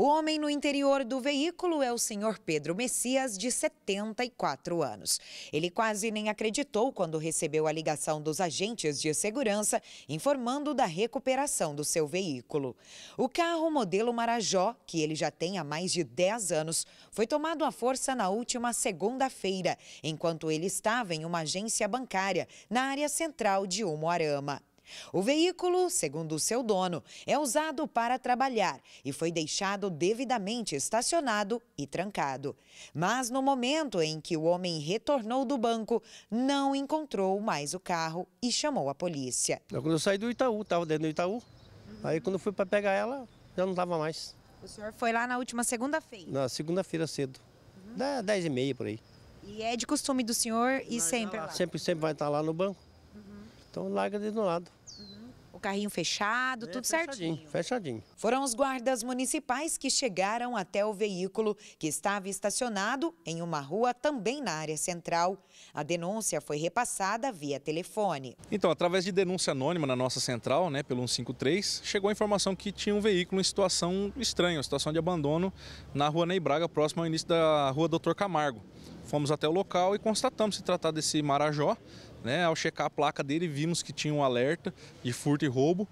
O homem no interior do veículo é o senhor Pedro Messias, de 74 anos. Ele quase nem acreditou quando recebeu a ligação dos agentes de segurança informando da recuperação do seu veículo. O carro modelo Marajó, que ele já tem há mais de 10 anos, foi tomado à força na última segunda-feira, enquanto ele estava em uma agência bancária na área central de Umuarama. O veículo, segundo o seu dono, é usado para trabalhar e foi deixado devidamente estacionado e trancado. Mas no momento em que o homem retornou do banco, não encontrou mais o carro e chamou a polícia. Eu, quando eu saí do Itaú, estava dentro do Itaú. Aí quando fui para pegar ela, já não estava mais. O senhor foi lá na última segunda-feira? Na segunda-feira cedo. Uhum. 10 e meia por aí. E é de costume do senhor e sempre lá. Sempre, sempre vai estar lá no banco. Então larga de um lado. Uhum. O carrinho fechado, é, tudo fechadinho, certinho. Fechadinho. Foram os guardas municipais que chegaram até o veículo que estava estacionado em uma rua também na área central. A denúncia foi repassada via telefone. Então, através de denúncia anônima na nossa central, né, pelo 153, chegou a informação que tinha um veículo em situação estranha, situação de abandono na rua Ney Braga, próximo ao início da rua Doutor Camargo. Fomos até o local e constatamos se tratar desse Marajó. Né? Ao checar a placa dele, vimos que tinha um alerta de furto e roubo.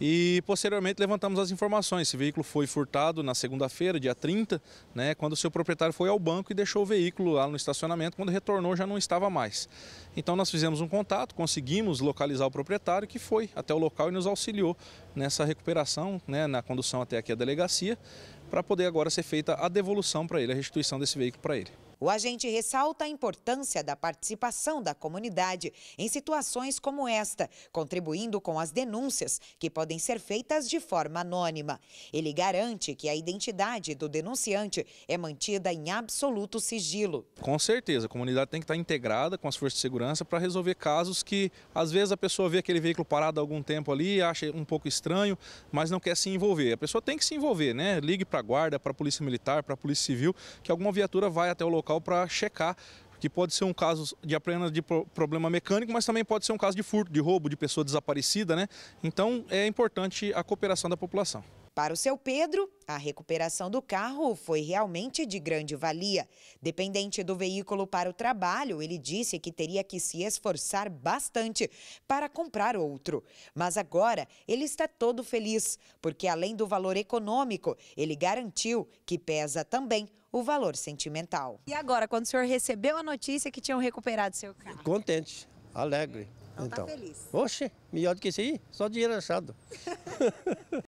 E posteriormente levantamos as informações. Esse veículo foi furtado na segunda-feira, dia 30, né, quando o seu proprietário foi ao banco e deixou o veículo lá no estacionamento. Quando retornou, já não estava mais. Então nós fizemos um contato, conseguimos localizar o proprietário que foi até o local e nos auxiliou nessa recuperação, né, na condução até aqui a delegacia, para poder agora ser feita a devolução para ele, a restituição desse veículo para ele. O agente ressalta a importância da participação da comunidade em situações como esta, contribuindo com as denúncias que podem ser feitas de forma anônima. Ele garante que a identidade do denunciante é mantida em absoluto sigilo. Com certeza, a comunidade tem que estar integrada com as forças de segurança para resolver casos que, às vezes, a pessoa vê aquele veículo parado há algum tempo ali, acha um pouco estranho, mas não quer se envolver. A pessoa tem que se envolver, né? Ligue para a guarda, para a polícia militar, para a polícia civil, que alguma viatura vai até o local local para checar que pode ser um caso de apenas de problema mecânico, mas também pode ser um caso de furto, de roubo, de pessoa desaparecida, né? Então é importante a cooperação da população. Para o seu Pedro, a recuperação do carro foi realmente de grande valia. Dependente do veículo para o trabalho, ele disse que teria que se esforçar bastante para comprar outro. Mas agora ele está todo feliz, porque além do valor econômico, ele garantiu que pesa também o valor sentimental. E agora, quando o senhor recebeu a notícia que tinham recuperado seu carro? Contente, alegre. Então, tá então. Tá feliz. Oxe, melhor do que isso aí, só dinheiro achado.